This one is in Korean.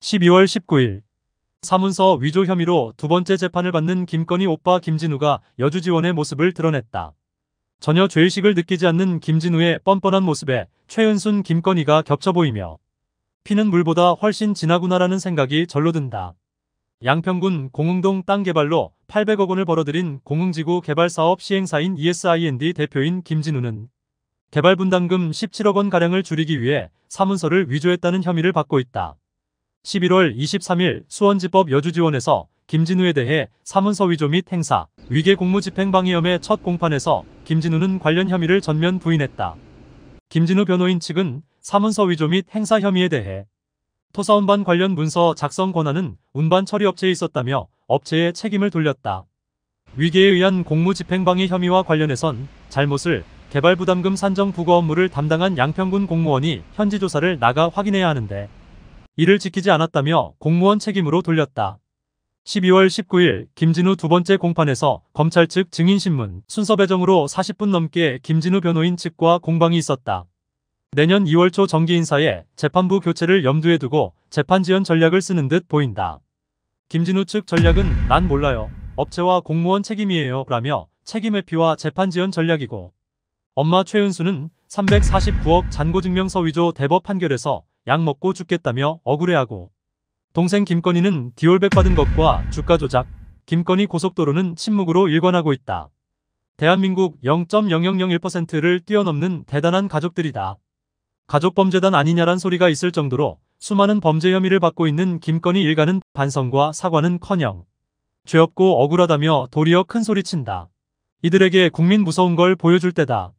12월 19일 사문서 위조 혐의로 두 번째 재판을 받는 김건희 오빠 김진우가 여주지원의 모습을 드러냈다. 전혀 죄의식을 느끼지 않는 김진우의 뻔뻔한 모습에 최은순 김건희가 겹쳐 보이며 피는 물보다 훨씬 진하구나라는 생각이 절로 든다. 양평군 공흥동 땅 개발로 800억 원을 벌어들인 공흥지구 개발사업 시행사인 ESIND 대표인 김진우는 개발분담금 17억 원가량을 줄이기 위해 사문서를 위조했다는 혐의를 받고 있다. 11월 23일 수원지법 여주지원에서 김진우에 대해 사문서 위조 및 행사, 위계 공무집행방해 혐의 첫 공판에서 김진우는 관련 혐의를 전면 부인했다. 김진우 변호인 측은 사문서 위조 및 행사 혐의에 대해 토사운반 관련 문서 작성 권한은 운반 처리업체에 있었다며 업체에 책임을 돌렸다. 위계에 의한 공무집행방해 혐의와 관련해선 잘못을 개발부담금 산정 부과 업무를 담당한 양평군 공무원이 현지 조사를 나가 확인해야 하는데 이를 지키지 않았다며 공무원 책임으로 돌렸다. 12월 19일 김진우 두 번째 공판에서 검찰 측 증인신문 순서 배정으로 40분 넘게 김진우 변호인 측과 공방이 있었다. 내년 2월 초 정기 인사에 재판부 교체를 염두에 두고 재판 지연 전략을 쓰는 듯 보인다. 김진우 측 전략은 난 몰라요. 업체와 공무원 책임이에요. 라며 책임 회피와 재판 지연 전략이고 엄마 최은수는 349억 잔고증명서 위조 대법 판결에서 약 먹고 죽겠다며 억울해하고 동생 김건희는 디올백 받은 것과 주가 조작, 김건희 고속도로는 침묵으로 일관하고 있다. 대한민국 0.0001%를 뛰어넘는 대단한 가족들이다. 가족범죄단 아니냐란 소리가 있을 정도로 수많은 범죄 혐의를 받고 있는 김건희 일가는 반성과 사과는커녕 죄없고 억울하다며 도리어 큰소리친다. 이들에게 국민 무서운 걸 보여줄 때다.